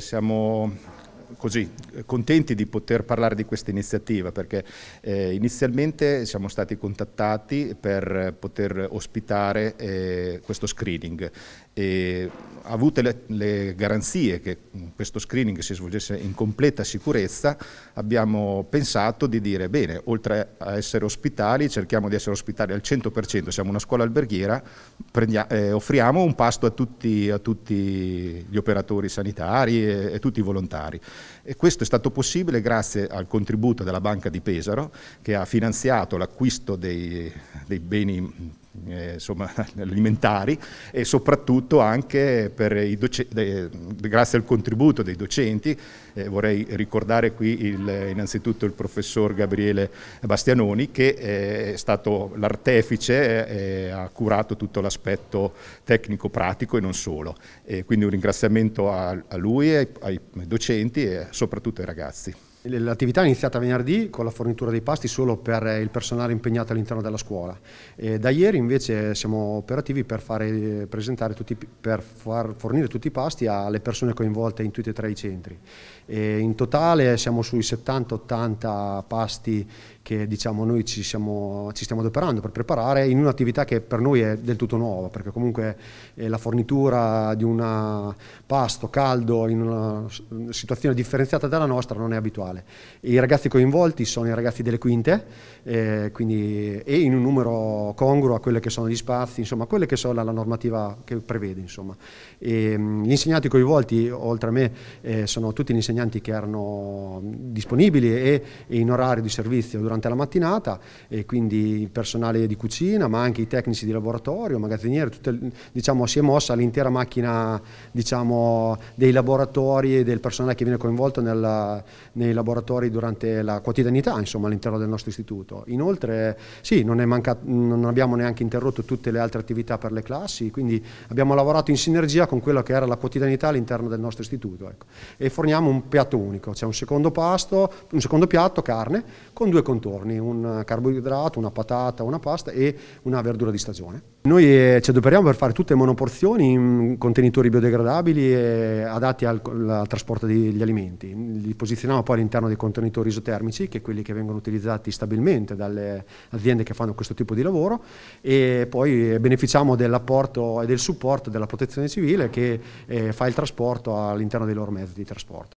Siamo così contenti di poter parlare di questa iniziativa perché eh, inizialmente siamo stati contattati per poter ospitare eh, questo screening e avute le, le, garanzie che questo screening si svolgesse in completa sicurezza abbiamo pensato di dire bene oltre a essere ospitali cerchiamo di essere ospitali al 100% siamo una scuola alberghiera eh, offriamo un pasto a tutti, a tutti gli operatori sanitari e, e tutti i volontari e questo è stato possibile grazie al contributo della Banca di Pesaro che ha finanziato l'acquisto dei, dei beni eh, insomma, alimentari e soprattutto anche grazie al contributo dei docenti. Eh, vorrei ricordare qui il, innanzitutto il professor Gabriele Bastianoni che eh, è stato l'artefice eh, e ha curato tutto l'aspetto tecnico-pratico e non solo. E quindi un ringraziamento a, a lui, ai, ai docenti e soprattutto ai ragazzi. L'attività è iniziata venerdì con la fornitura dei pasti solo per il personale impegnato all'interno della scuola. E da ieri invece siamo operativi per, fare, tutti, per fornire tutti i pasti alle persone coinvolte in tutti e tre i centri. E in totale siamo sui 70-80 pasti che diciamo, noi ci, siamo, ci, stiamo adoperando per preparare in un'attività che per noi è del tutto nuova, perché comunque la fornitura di un pasto caldo in una situazione differenziata dalla nostra non è abituale attuale. I ragazzi coinvolti sono i ragazzi delle quinte eh, quindi, e in un numero congruo a quelli che sono gli spazi, insomma, a quelle che sono la, la normativa che prevede. E, mm, gli insegnanti coinvolti, oltre a me, eh, sono tutti gli insegnanti che erano disponibili e, e in orario di servizio durante la mattinata, e quindi il personale di cucina, ma anche i tecnici di laboratorio, magazzinieri, tutte, diciamo, si è mossa l'intera macchina diciamo, dei laboratori e del personale che viene coinvolto nella, nei laboratori laboratori durante la quotidianità insomma, all'interno del nostro istituto. Inoltre sì, non, mancato, non, abbiamo neanche interrotto tutte le altre attività per le classi, quindi abbiamo lavorato in sinergia con quella che era la quotidianità all'interno del nostro istituto. Ecco. E forniamo un piatto unico, c'è cioè un secondo pasto, un secondo piatto, carne, con due contorni, un carboidrato, una patata, una pasta e una verdura di stagione. Noi eh, ci adoperiamo per fare tutte monoporzioni in contenitori biodegradabili e adatti al, al trasporto degli alimenti. Li posizioniamo poi all'interno all'interno dei contenitori isotermici, che sono quelli che vengono utilizzati stabilmente dalle aziende che fanno questo tipo di lavoro, e poi beneficiamo dell'apporto e del supporto della protezione civile che eh, fa il trasporto all'interno dei loro mezzi di trasporto.